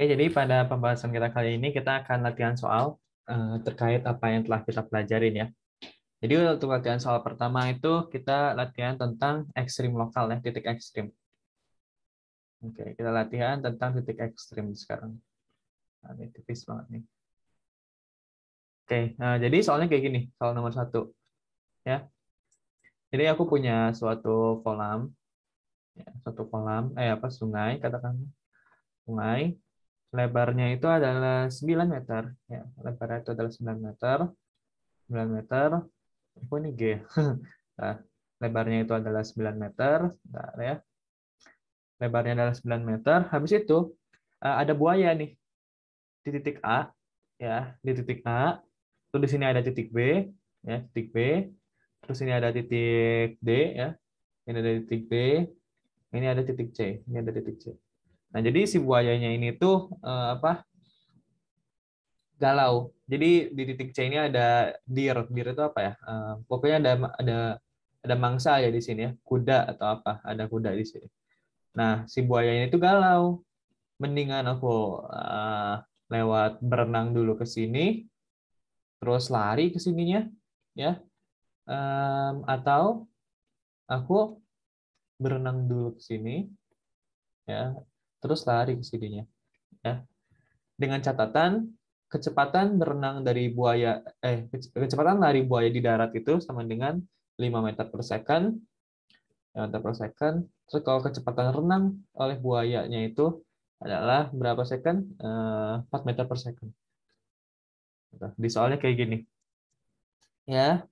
Oke, jadi pada pembahasan kita kali ini kita akan latihan soal uh, terkait apa yang telah kita pelajarin ya. Jadi untuk latihan soal pertama itu kita latihan tentang ekstrim lokal ya, titik ekstrim. Oke, kita latihan tentang titik ekstrim sekarang. Nah, ini tipis banget nih. Oke, nah, jadi soalnya kayak gini, soal nomor satu. Ya. Jadi aku punya suatu kolam, ya, suatu kolam, eh apa sungai katakan, sungai lebarnya itu adalah 9 meter. Ya, lebarnya itu adalah 9 meter. 9 meter. Oh, ini G. nah, lebarnya itu adalah 9 meter. Bentar, ya. Lebarnya adalah 9 meter. Habis itu eh, ada buaya nih di titik A. Ya, di titik A. Terus di sini ada titik B, ya, titik B. Terus ini ada titik D ya. Ini ada titik D. Ini ada titik C. Ini ada titik C. Nah, jadi si buayanya ini tuh eh, apa? galau. Jadi di titik C ini ada deer. Deer itu apa ya? Uh, pokoknya ada ada ada mangsa ya di sini ya, kuda atau apa? Ada kuda di sini. Nah, si buayanya itu galau. Mendingan aku uh, lewat berenang dulu ke sini, terus lari ke sininya, ya. Um, atau aku berenang dulu ke sini, ya terus lari ke sininya. Ya. Dengan catatan kecepatan berenang dari buaya eh kecepatan lari buaya di darat itu sama dengan 5 meter per second meter per second. Terus kalau kecepatan renang oleh buayanya itu adalah berapa second? 4 eh, meter per second. Di soalnya kayak gini. Ya.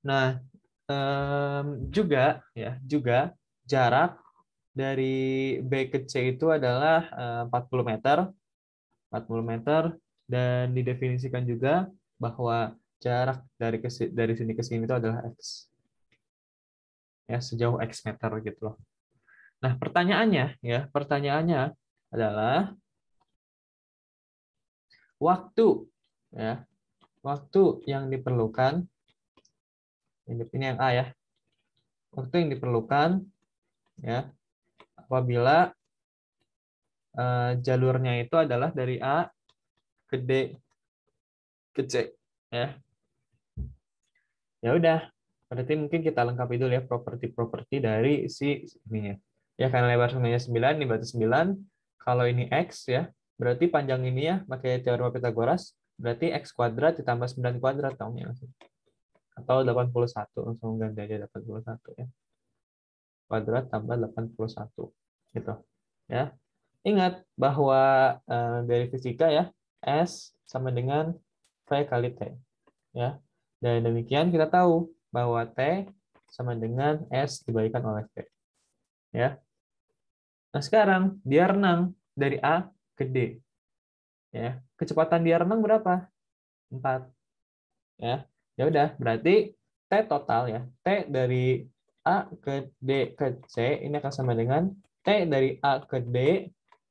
Nah, juga ya, juga jarak dari B ke C itu adalah 40 eh, meter. 40 meter dan didefinisikan juga bahwa jarak dari ke, dari sini ke sini itu adalah x. Ya, sejauh x meter gitu loh. Nah, pertanyaannya ya, pertanyaannya adalah waktu ya. Waktu yang diperlukan ini yang A ya. Waktu yang diperlukan ya apabila uh, jalurnya itu adalah dari A ke D ke C ya. Ya udah, berarti mungkin kita lengkapi dulu ya properti-properti dari si ini ya. Ya karena lebar sungainya 9, ini batas 9. Kalau ini x ya, berarti panjang ini ya pakai teorema Pitagoras, berarti x kuadrat ditambah 9 kuadrat ya langsung. Atau 81 langsung ganti aja 81 ya. Kuadrat tambah 81 gitu ya ingat bahwa uh, dari fisika ya S sama dengan V kali T ya dan demikian kita tahu bahwa T sama dengan S dibagikan oleh T ya nah sekarang dia renang dari A ke D ya kecepatan dia renang berapa 4 ya ya udah berarti T total ya T dari A ke D ke C ini akan sama dengan T dari A ke D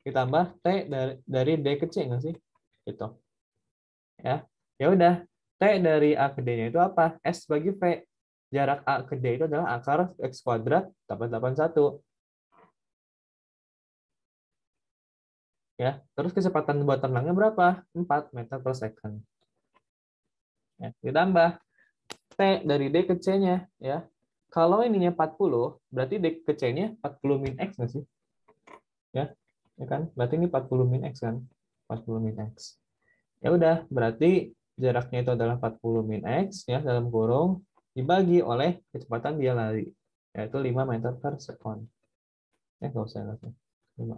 ditambah T dari, dari D ke C nggak sih? Gitu. Ya. Ya udah, T dari A ke D-nya itu apa? S bagi V. Jarak A ke D itu adalah akar X kuadrat 881. Ya, terus kecepatan buat tenangnya berapa? 4 meter per second. Ya, ditambah T dari D ke C-nya. ya kalau ininya 40, berarti D ke C-nya 40 min X nggak sih? Ya, ya kan? Berarti ini 40 min X kan? 40 min X. Ya udah, berarti jaraknya itu adalah 40 min X ya dalam kurung dibagi oleh kecepatan dia lari, yaitu 5 meter per second. Ya, nggak usah lihat. 5. Ya.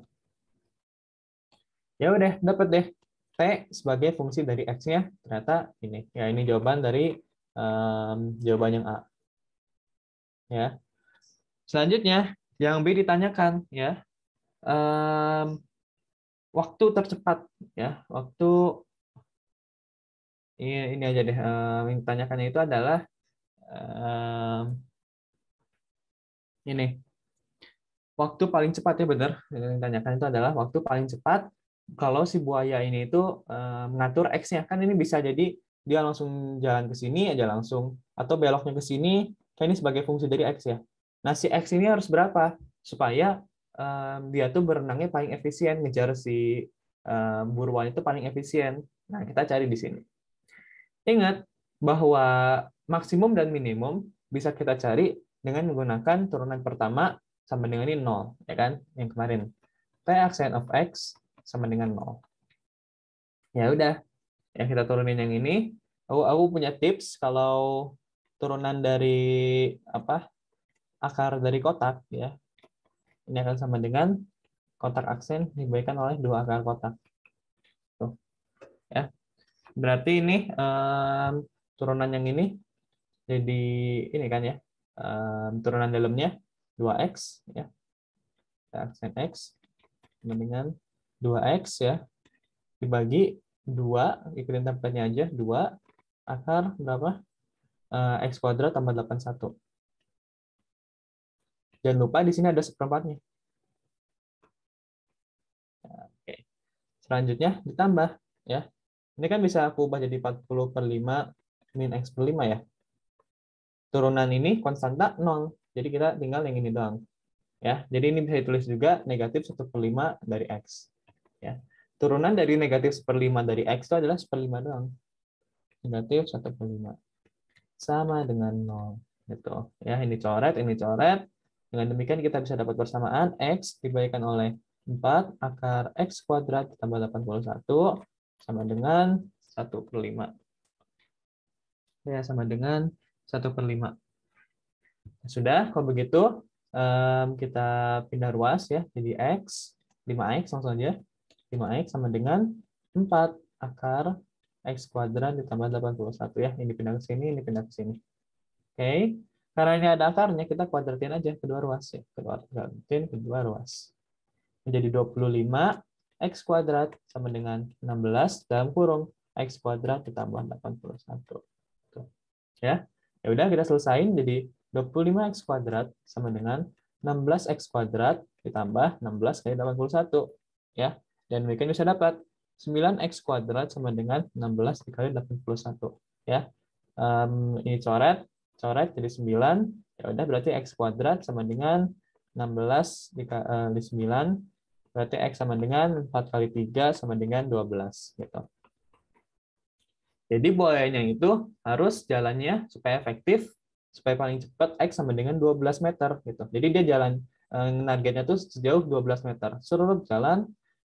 ya udah, dapat deh. T sebagai fungsi dari X-nya ternyata ini. Ya, ini jawaban dari um, jawaban yang A ya. Selanjutnya yang B ditanyakan ya. Um, waktu tercepat ya, waktu ini, ini aja deh um, yang ditanyakan itu adalah um, ini waktu paling cepat ya benar yang ditanyakan itu adalah waktu paling cepat kalau si buaya ini itu mengatur um, x-nya kan ini bisa jadi dia langsung jalan ke sini aja langsung atau beloknya ke sini Kan ini sebagai fungsi dari X ya. Nah, si X ini harus berapa? Supaya um, dia tuh berenangnya paling efisien, ngejar si um, buruan itu paling efisien. Nah, kita cari di sini. Ingat bahwa maksimum dan minimum bisa kita cari dengan menggunakan turunan pertama sama dengan ini 0, ya kan? Yang kemarin. T aksen of X sama dengan 0. Ya udah, yang kita turunin yang ini. Aku, aku punya tips kalau turunan dari apa akar dari kotak ya ini akan sama dengan kotak aksen dibaikan oleh dua akar kotak tuh ya berarti ini um, turunan yang ini jadi ini kan ya um, turunan dalamnya 2x ya aksen x dengan 2x ya dibagi dua ikutin tempatnya aja dua akar berapa Eh, X kuadrat tambah 81. Jangan lupa di sini ada seperempatnya. Oke. Selanjutnya ditambah. ya. Ini kan bisa aku ubah jadi 40 per 5 min X per 5 ya. Turunan ini konstanta 0. Jadi kita tinggal yang ini doang. Ya, jadi ini bisa ditulis juga negatif 1 per 5 dari X. Ya. Turunan dari negatif 1 per 5 dari X itu adalah 1 per 5 doang. Negatif 1 per 5 sama dengan 0. Gitu. Ya, ini coret, ini coret. Dengan demikian kita bisa dapat persamaan X dibagikan oleh 4 akar X kuadrat ditambah 81 sama dengan 1 per 5. Ya, sama dengan 1 per 5. Ya, sudah, kalau begitu kita pindah ruas ya, jadi X, 5X langsung saja. 5X sama dengan 4 akar X kuadrat ditambah 81 ya. Ini pindah ke sini, ini pindah ke sini. Oke. Okay. Karena ini ada akarnya, kita kuadratin aja kedua ruas ya. Kuadratin kedua ruas. Menjadi 25. X kuadrat sama dengan 16 dalam kurung. X kuadrat ditambah 81. Tuh. Ya. Ya udah kita selesain. Jadi 25X kuadrat sama dengan 16X kuadrat ditambah 16 kali 81. Ya. Dan mungkin bisa dapat 9x kuadrat sama dengan 16 dikali 81. Ya. Um, ini coret, coret jadi 9. Ya udah berarti x kuadrat sama dengan 16 dikali 9. Berarti x sama dengan 4 kali 3 sama dengan 12. Gitu. Jadi bolehnya itu harus jalannya supaya efektif, supaya paling cepat x sama dengan 12 meter. gitu. Jadi dia jalan, eh, targetnya tuh sejauh 12 meter. Seluruh jalan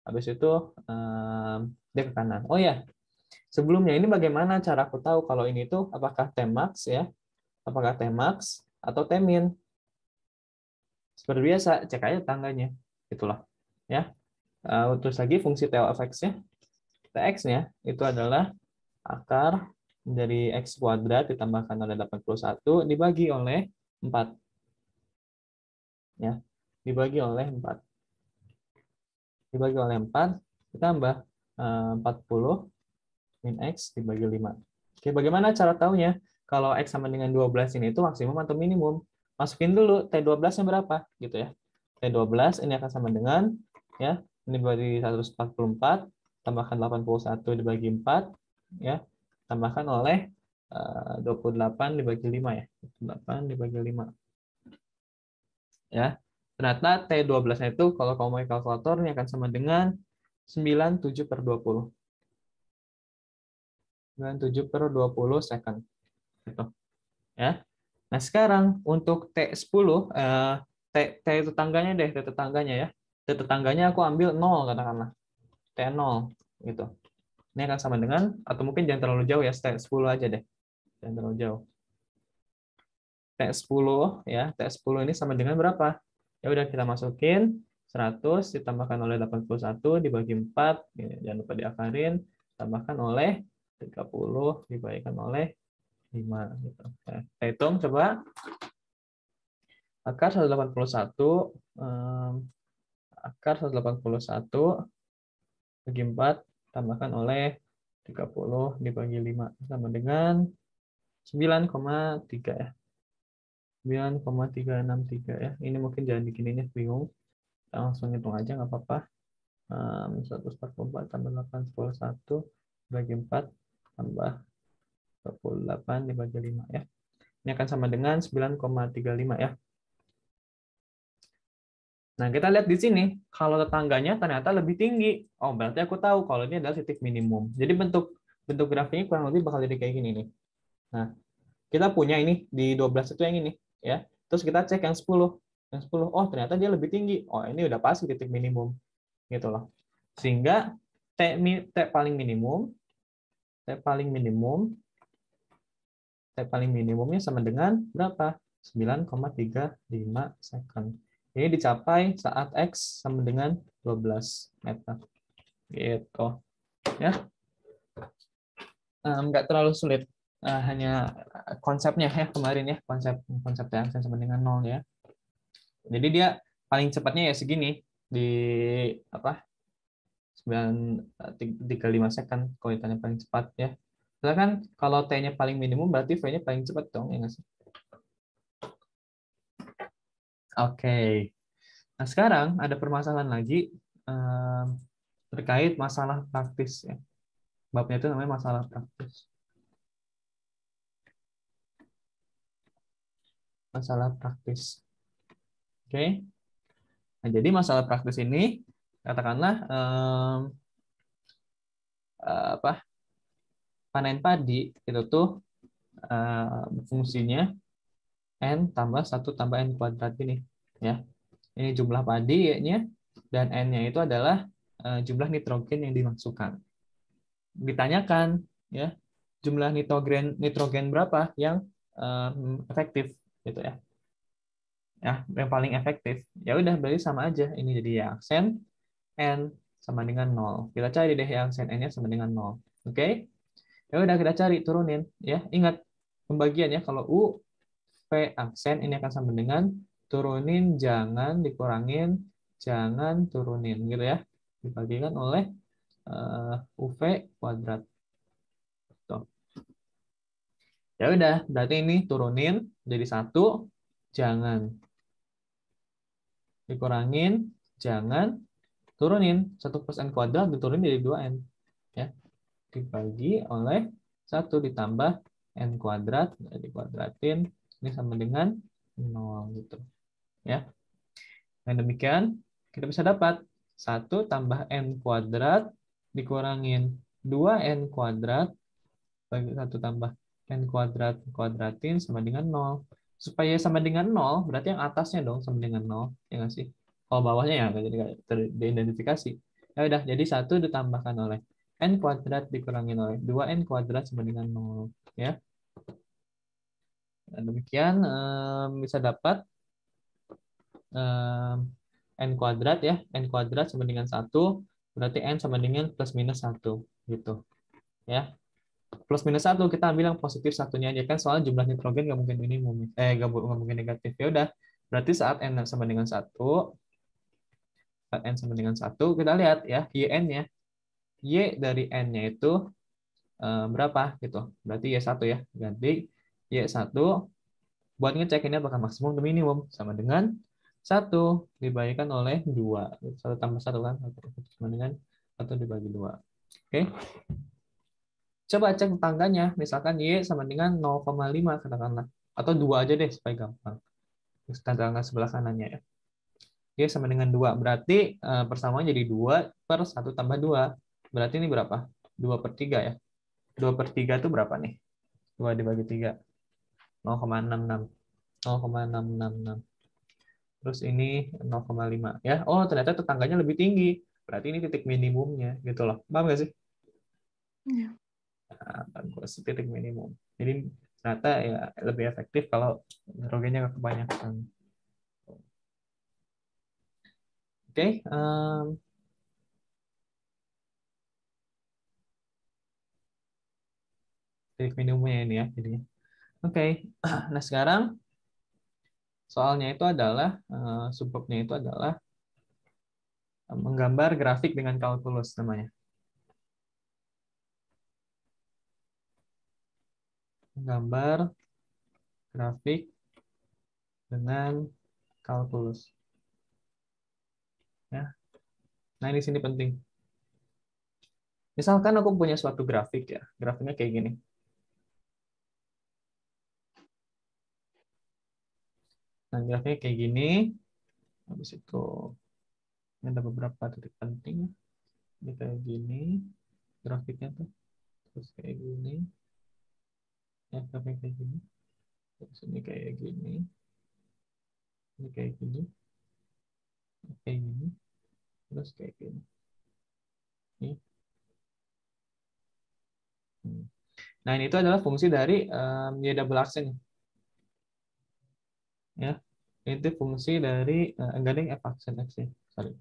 Habis itu um, dia ke kanan. Oh ya, sebelumnya ini bagaimana cara aku tahu kalau ini tuh apakah Temax ya? Apakah Temax atau Temin? Seperti biasa, cek aja tangganya. Itulah ya. Uh, terus lagi fungsi TLFX-nya. TX-nya itu adalah akar dari X kuadrat ditambahkan oleh 81 dibagi oleh 4. Ya, dibagi oleh 4 dibagi oleh 4, ditambah 40 eh, min X dibagi 5. Oke, bagaimana cara tahunya? Kalau X sama dengan 12 ini itu maksimum atau minimum? Masukin dulu T12-nya berapa, gitu ya. T12 ini akan sama dengan, ya, ini berarti 144, tambahkan 81 dibagi 4, ya, tambahkan oleh 28 eh, dibagi 5 ya. 28 dibagi 5. Ya. Ternyata t 12 itu kalau kamu pakai kalkulator ini akan sama dengan 97 per 20. 97 per 20 second. Gitu. Ya. Nah, sekarang untuk T10, eh, T, T tetangganya deh, T tetangganya ya. T tetangganya aku ambil 0 katakanlah. T0 gitu. Ini akan sama dengan, atau mungkin jangan terlalu jauh ya, T10 aja deh. Jangan terlalu jauh. T10 ya, T10 ini sama dengan berapa? Ya udah kita masukin 100 ditambahkan oleh 81 dibagi 4, ya, jangan lupa diakarin, tambahkan oleh 30 dibagikan oleh 5. Gitu. Nah, kita hitung coba. Akar 181, um, akar 181 bagi 4 tambahkan oleh 30 dibagi 5 sama dengan 9,3 ya. 9,363 ya. Ini mungkin jangan dikininnya bingung. Kita langsung hitung aja nggak apa-apa. Um, 144 tambah 8, 10, 1 bagi 4 tambah 28 dibagi 5 ya. Ini akan sama dengan 9,35 ya. Nah, kita lihat di sini, kalau tetangganya ternyata lebih tinggi. Oh, berarti aku tahu kalau ini adalah titik minimum. Jadi bentuk bentuk grafiknya kurang lebih bakal jadi kayak gini nih. Nah, kita punya ini di 12 itu yang ini ya. Terus kita cek yang 10. Yang 10, oh ternyata dia lebih tinggi. Oh, ini udah pasti titik minimum. Gitu loh. Sehingga T, T paling minimum T paling minimum T paling minimumnya sama dengan berapa? 9,35 second. Ini dicapai saat X sama dengan 12 meter. Gitu. Ya. Nggak terlalu sulit uh, hanya eh, konsepnya ya kemarin ya konsep konsep Jansen sama dengan nol ya. Jadi dia paling cepatnya ya segini di apa 9 eh, lima second kualitasnya kan, paling cepat ya. Soalnya kan kalau T-nya paling minimum berarti V-nya paling cepat dong ya sih? Oke. Okay. Nah, sekarang ada permasalahan lagi eh, terkait masalah praktis ya. Babnya itu namanya masalah praktis. masalah praktis. Oke. Okay? Nah, jadi masalah praktis ini katakanlah um, apa? panen padi itu tuh uh, fungsinya n tambah satu tambah n kuadrat ini ya. Ini jumlah padi nya dan n-nya itu adalah uh, jumlah nitrogen yang dimasukkan. Ditanyakan ya, jumlah nitrogen nitrogen berapa yang um, efektif gitu ya ya yang paling efektif ya udah berarti sama aja ini jadi yang aksen n sama dengan nol kita cari deh yang aksen n-nya sama dengan nol oke okay? ya udah kita cari turunin ya ingat pembagian ya kalau u p aksen ah, ini akan sama dengan turunin jangan dikurangin jangan turunin gitu ya dibagikan oleh uh, eh, uv kuadrat Ya udah, berarti ini turunin jadi satu, jangan. Dikurangin, jangan. Turunin, satu plus N kuadrat diturunin jadi dua n Ya. Dibagi oleh satu ditambah N kuadrat, dikuadratin, ini sama dengan nol Gitu. Ya. Dengan demikian, kita bisa dapat satu tambah N kuadrat dikurangin dua n kuadrat bagi satu tambah n kuadrat kuadratin sama dengan 0. Supaya sama dengan 0, berarti yang atasnya dong sama dengan 0, ya nggak sih? Kalau bawahnya ya jadi teridentifikasi. Ya udah, jadi satu ditambahkan oleh n kuadrat dikurangi oleh 2n kuadrat sama dengan 0. Ya. Dan nah, demikian um, bisa dapat um, n kuadrat ya. n kuadrat sama dengan 1, berarti n sama dengan plus minus 1. Gitu. Ya plus minus satu kita ambil yang positif satunya aja kan soalnya jumlah nitrogen nggak mungkin ini eh nggak mungkin negatif ya udah berarti saat n sama dengan satu saat n sama dengan satu kita lihat ya y n nya y dari n nya itu eh, berapa gitu berarti y satu ya ganti y satu buat ngecek ini apakah maksimum atau minimum sama dengan satu dibagikan oleh dua satu tambah satu kan satu sama dengan satu dibagi dua oke okay? Coba cek tangganya, misalkan Y sama dengan 0,5 katakanlah. Atau 2 aja deh supaya gampang. Tangga sebelah kanannya ya. Y sama dengan 2, berarti eh, persamaan jadi 2 per 1 tambah 2. Berarti ini berapa? 2 per 3 ya. 2 per 3 itu berapa nih? 2 dibagi 3. 0,66. 0,666. Terus ini 0,5 ya. Oh, ternyata tetangganya lebih tinggi. Berarti ini titik minimumnya gitu loh. Paham nggak sih? Yeah kalkulasi titik minimum. Jadi ternyata ya lebih efektif kalau nitrogennya nggak kebanyakan. Oke, okay, um, titik minimumnya ini ya Jadi, Oke, okay. nah sekarang soalnya itu adalah uh, eh, subbabnya itu adalah eh, menggambar grafik dengan kalkulus namanya. gambar grafik dengan kalkulus. Ya. Nah, ini sini penting. Misalkan aku punya suatu grafik ya. Grafiknya kayak gini. Nah, grafiknya kayak gini. Habis itu ini ada beberapa titik penting. Ini kayak gini grafiknya tuh. Terus kayak gini yang sampai kayak gini terus ini kayak gini ini kayak gini kayak gini terus kayak gini ini hmm. nah ini itu adalah fungsi dari um, eh, y double ya. ini ya itu fungsi dari uh, eh, enggak f action x ya sorry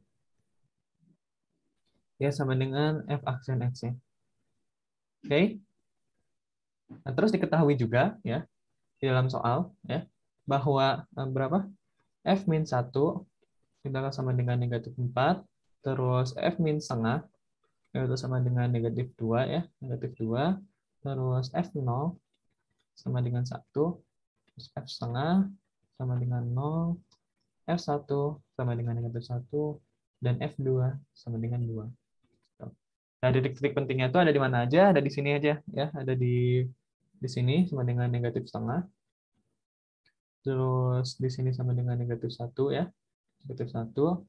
ya sama dengan f action x ya oke okay? Nah, terus diketahui juga ya di dalam soal ya bahwa eh, berapa f min satu kita akan sama dengan negatif 4, terus f min setengah itu sama dengan negatif dua ya, negatif dua terus f nol sama dengan satu terus f setengah sama dengan nol f satu sama dengan negatif satu dan f dua sama dengan dua Nah, titik-titik pentingnya itu ada di mana aja? Ada di sini aja, ya. Ada di di sini sama dengan negatif setengah. Terus di sini sama dengan negatif satu ya. Negatif satu,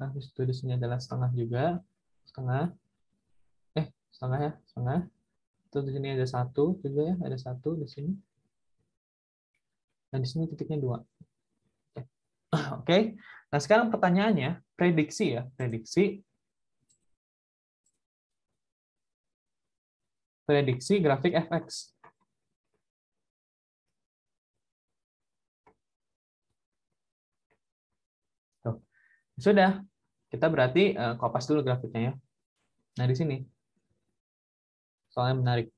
Nah, habis itu di sini adalah setengah juga. Setengah. Eh, setengah ya. Setengah. Terus di sini ada satu juga ya. Ada satu di sini. Dan di sini titiknya dua. Oke. Okay. Nah, sekarang pertanyaannya, prediksi ya. Prediksi prediksi grafik FX. Sudah, kita berarti uh, kopas dulu grafiknya ya. Nah, di sini. Soalnya menarik.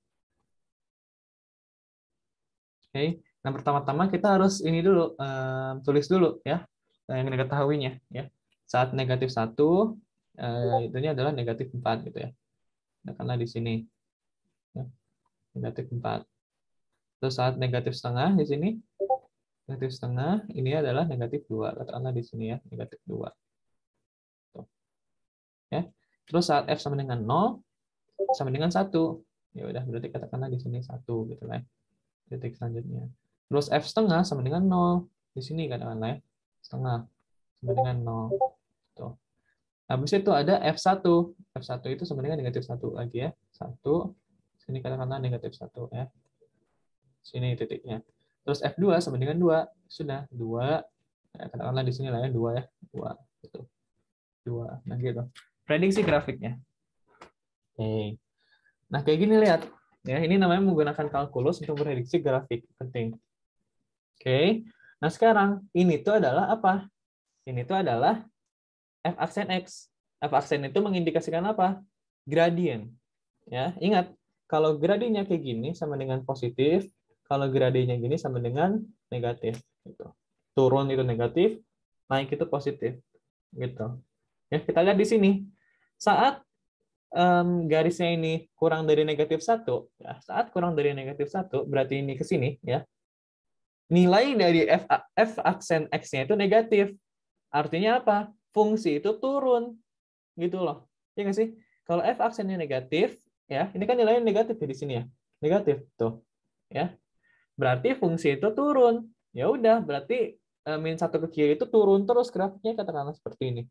Oke, okay. nah pertama-tama kita harus ini dulu, uh, tulis dulu ya, eh, yang diketahuinya ya. Saat negatif satu uh, itu adalah negatif 4 gitu ya. Nah, karena di sini. Ya. Negatif 4. Terus saat negatif setengah di sini, negatif setengah, ini adalah negatif dua Katakanlah di sini ya, negatif dua ya. Terus saat f sama dengan 0 sama dengan 1. Ya udah berarti katakanlah di sini 1 gitu lah. Ya. Titik selanjutnya. Terus f setengah sama dengan 0 di sini katakanlah ya. Setengah sama dengan 0. Tuh. Habis itu ada F1. F1 itu sama dengan negatif 1 lagi ya. 1. Sini katakanlah negatif 1 ya. Sini titiknya. Terus F2 sama dengan 2. Sudah, 2. Ya, katakanlah di sini lah ya, 2 ya. 2. Gitu. 2. Nah gitu prediksi grafiknya. Oke. Nah, kayak gini lihat. Ya, ini namanya menggunakan kalkulus untuk prediksi grafik. Penting. Oke. Nah, sekarang ini tuh adalah apa? Ini tuh adalah f aksen x. F aksen itu mengindikasikan apa? Gradien. Ya, ingat kalau gradiennya kayak gini sama dengan positif, kalau gradiennya gini sama dengan negatif gitu. Turun itu negatif, naik itu positif gitu. Ya, kita lihat di sini. Saat um, garisnya ini kurang dari negatif satu ya, saat kurang dari negatif satu berarti ini ke sini. ya Nilai dari f, f aksen x-nya itu negatif. Artinya apa? Fungsi itu turun. Gitu loh. ya nggak sih? Kalau f aksennya negatif, ya ini kan nilainya negatif ya di sini ya. Negatif tuh. ya Berarti fungsi itu turun. Ya udah, berarti eh, min satu ke kiri itu turun terus grafiknya katakanlah seperti ini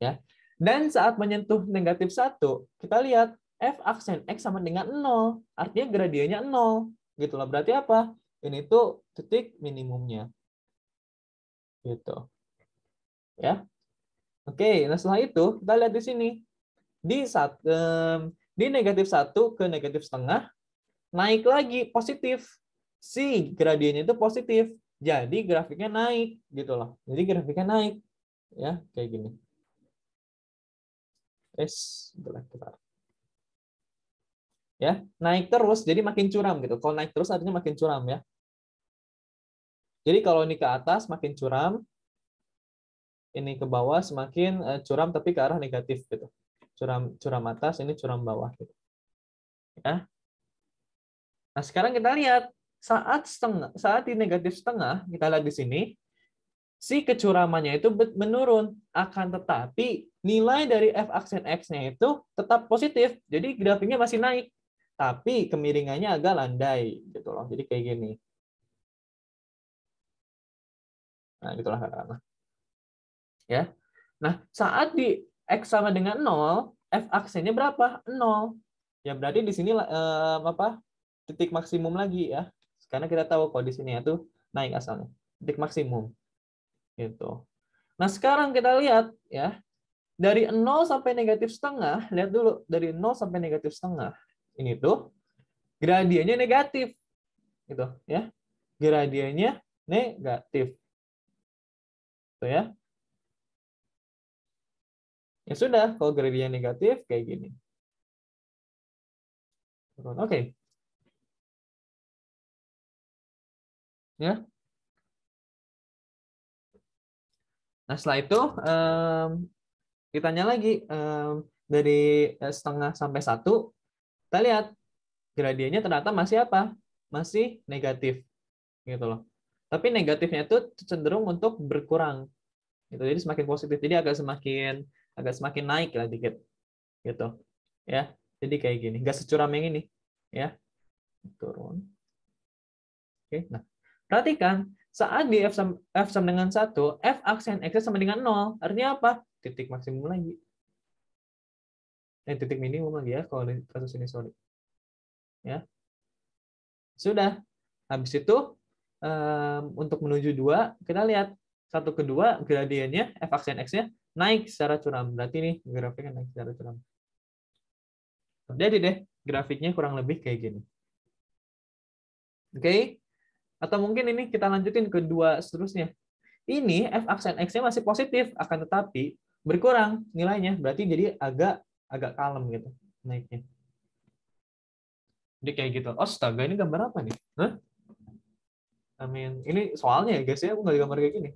ya. Dan saat menyentuh negatif 1, kita lihat f aksen x sama dengan 0. Artinya gradiennya 0. Gitu loh. Berarti apa? Ini tuh titik minimumnya. Gitu. Ya. Oke, nah setelah itu kita lihat di sini. Di saat di negatif satu ke negatif setengah naik lagi positif. Si gradiennya itu positif. Jadi grafiknya naik gitu loh. Jadi grafiknya naik ya kayak gini. Is gelap Ya, naik terus jadi makin curam gitu. Kalau naik terus artinya makin curam ya. Jadi kalau ini ke atas makin curam, ini ke bawah semakin eh, curam tapi ke arah negatif gitu. Curam curam atas, ini curam bawah gitu. Ya. Nah, sekarang kita lihat saat setengah saat di negatif setengah, kita lihat di sini si kecuramannya itu menurun. Akan tetapi nilai dari f aksen x-nya itu tetap positif. Jadi grafiknya masih naik. Tapi kemiringannya agak landai gitu loh. Jadi kayak gini. Nah, gitulah karena, Ya. Nah, saat di x sama dengan 0, f aksennya berapa? 0. Ya berarti di sini eh, apa? titik maksimum lagi ya. Karena kita tahu kalau di sini itu naik asalnya. Titik maksimum. Gitu. Nah, sekarang kita lihat ya. Dari 0 sampai negatif setengah, lihat dulu. Dari 0 sampai negatif setengah. Ini tuh gradiennya negatif. Gitu ya. Gradiennya negatif. tuh ya. Ya sudah, kalau gradiennya negatif kayak gini. Oke. Okay. Ya. Nah setelah itu um, ditanya lagi um, dari eh, setengah sampai satu, kita lihat gradiennya ternyata masih apa? Masih negatif, gitu loh. Tapi negatifnya itu cenderung untuk berkurang, gitu. Jadi semakin positif, jadi agak semakin agak semakin naik lah dikit, gitu. Ya, jadi kayak gini. Gak securam yang ini, ya. Turun. Oke, nah perhatikan saat di F sama, F sama dengan 1, F aksen X sama dengan 0. Artinya apa? Titik maksimum lagi. Eh, titik minimum lagi ya, kalau di kasus ini, sorry. Ya. Sudah. Habis itu, um, untuk menuju 2, kita lihat. 1 ke 2, gradiennya, F aksen X-nya, naik secara curam. Berarti ini grafiknya naik secara curam. Jadi deh, grafiknya kurang lebih kayak gini. Oke, okay? Atau mungkin ini kita lanjutin kedua seterusnya. Ini f aksen x-nya masih positif, akan tetapi berkurang nilainya. Berarti jadi agak agak kalem gitu naiknya. Jadi kayak gitu. Astaga, ini gambar apa nih? Hah? I mean, ini soalnya ya guys ya, aku nggak gambar kayak gini.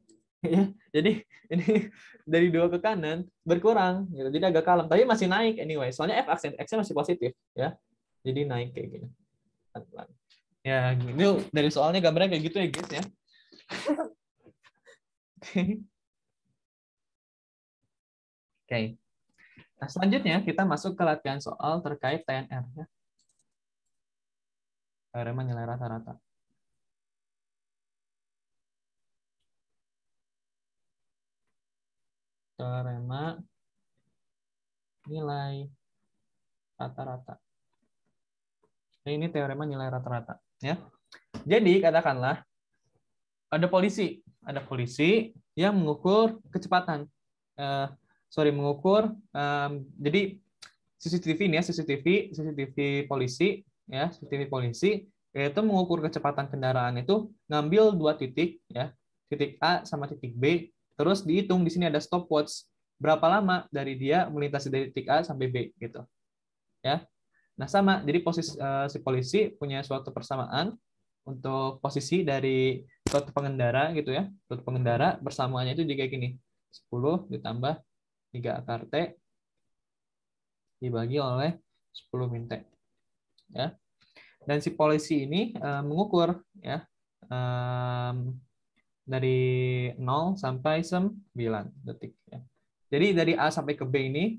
ya, jadi ini dari dua ke kanan berkurang, gitu. jadi agak kalem. Tapi masih naik anyway. Soalnya f aksen x-nya masih positif, ya. Jadi naik kayak gini. Pelan-pelan. Ya, ini gitu. Dari soalnya gambarnya kayak gitu ya, guys ya. Oke. Okay. Nah, selanjutnya kita masuk ke latihan soal terkait TNR ya. Teorema nilai rata-rata. Teorema nilai rata-rata. ini teorema nilai rata-rata ya. Jadi katakanlah ada polisi, ada polisi yang mengukur kecepatan. Uh, sorry mengukur. Um, jadi CCTV ini ya CCTV, CCTV polisi ya CCTV polisi yaitu mengukur kecepatan kendaraan itu ngambil dua titik ya titik A sama titik B terus dihitung di sini ada stopwatch berapa lama dari dia melintasi dari titik A sampai B gitu ya Nah, sama. Jadi posisi uh, si polisi punya suatu persamaan untuk posisi dari suatu pengendara gitu ya. Suatu pengendara persamaannya itu juga gini. 10 ditambah 3 akar T dibagi oleh 10 min T. Ya. Dan si polisi ini uh, mengukur ya um, dari 0 sampai 9 detik. Ya. Jadi dari A sampai ke B ini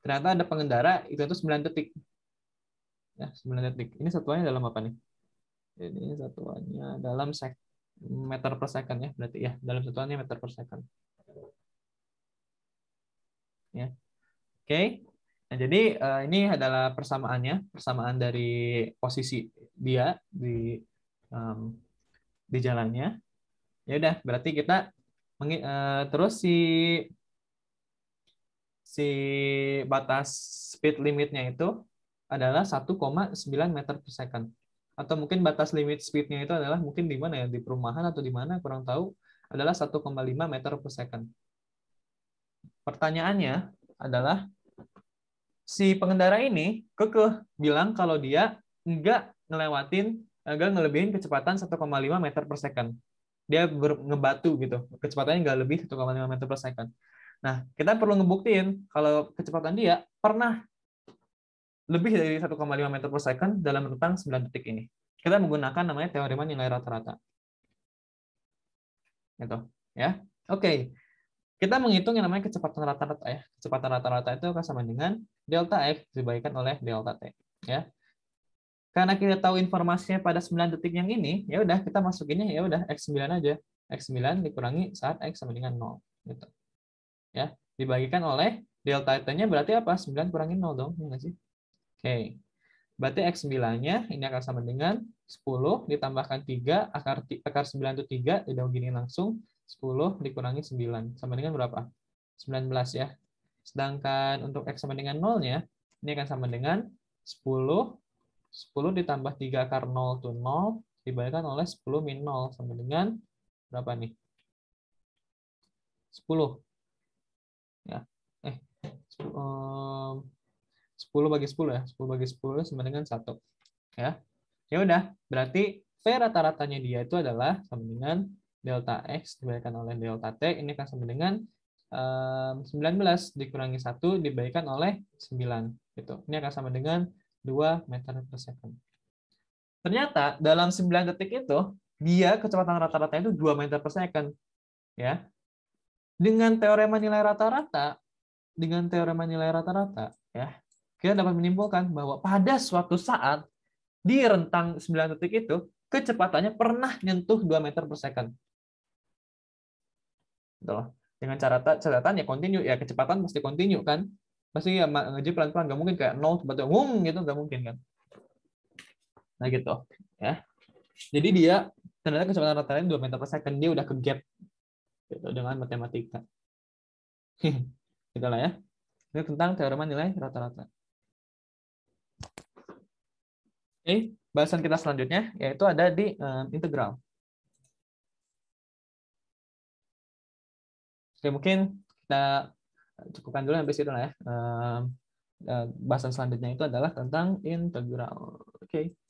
ternyata ada pengendara itu itu 9 detik Ya, 9 detik. Ini satuannya dalam apa nih? ini satuannya dalam sek meter per second ya, berarti ya, dalam satuannya meter per second. Ya. Oke. Okay. Nah, jadi uh, ini adalah persamaannya, persamaan dari posisi dia di um, di jalannya. Ya udah, berarti kita uh, terus si si batas speed limitnya itu adalah 1,9 meter per second. Atau mungkin batas limit speednya itu adalah mungkin di mana ya, di perumahan atau di mana, kurang tahu, adalah 1,5 meter per second. Pertanyaannya adalah, si pengendara ini kekeh bilang kalau dia nggak ngelewatin, nggak ngelebihin kecepatan 1,5 meter per second. Dia ber, ngebatu gitu, kecepatannya nggak lebih 1,5 meter per second. Nah, kita perlu ngebuktiin kalau kecepatan dia pernah lebih dari 1,5 meter per second dalam rentang 9 detik ini. Kita menggunakan namanya teorema nilai rata-rata. Gitu, ya. Oke. Okay. Kita menghitung yang namanya kecepatan rata-rata ya. Kecepatan rata-rata itu akan sama dengan delta F dibagikan oleh delta T, ya. Karena kita tahu informasinya pada 9 detik yang ini, ya udah kita masukinnya ya udah X9 aja. X9 dikurangi saat X sama dengan 0, gitu. Ya, dibagikan oleh delta T-nya berarti apa? 9 kurangi 0 dong, enggak ya sih? Oke. Berarti X9-nya ini akan sama dengan 10 ditambahkan 3, akar, akar 9 itu 3, tidak begini langsung. 10 dikurangi 9, sama dengan berapa? 19 ya. Sedangkan untuk X sama dengan 0-nya, ini akan sama dengan 10, 10 ditambah 3 akar 0 itu 0, dibalikan oleh 10 min 0, sama dengan berapa nih? 10. Ya. Eh, 10, 10 bagi 10 ya. 10 bagi 10 sama dengan 1. Ya. Ya udah, berarti V rata-ratanya dia itu adalah sama dengan delta X dibagikan oleh delta T. Ini kan sama dengan um, 19 dikurangi 1 dibagikan oleh 9. Gitu. Ini akan sama dengan 2 meter per second. Ternyata dalam 9 detik itu, dia kecepatan rata-rata itu 2 meter per second. Ya. Dengan teorema nilai rata-rata, dengan teorema nilai rata-rata, ya kita dapat menyimpulkan bahwa pada suatu saat di rentang 9 detik itu kecepatannya pernah nyentuh 2 meter per second. Gitu dengan catatan, catatan ya continue ya kecepatan pasti continue kan. Pasti ya ngaji pelan-pelan nggak mungkin kayak nol tiba-tiba gitu nggak mungkin kan. Nah gitu ya. Jadi dia ternyata kecepatan rata-rata 2 meter per second dia udah ke gap gitu, dengan matematika. Itulah ya. Ini tentang teorema nilai rata-rata. Oke, bahasan kita selanjutnya yaitu ada di um, eh, integral. Oke, mungkin kita cukupkan dulu sampai situ lah ya. Um, bahasan selanjutnya itu adalah tentang integral. Oke. Okay.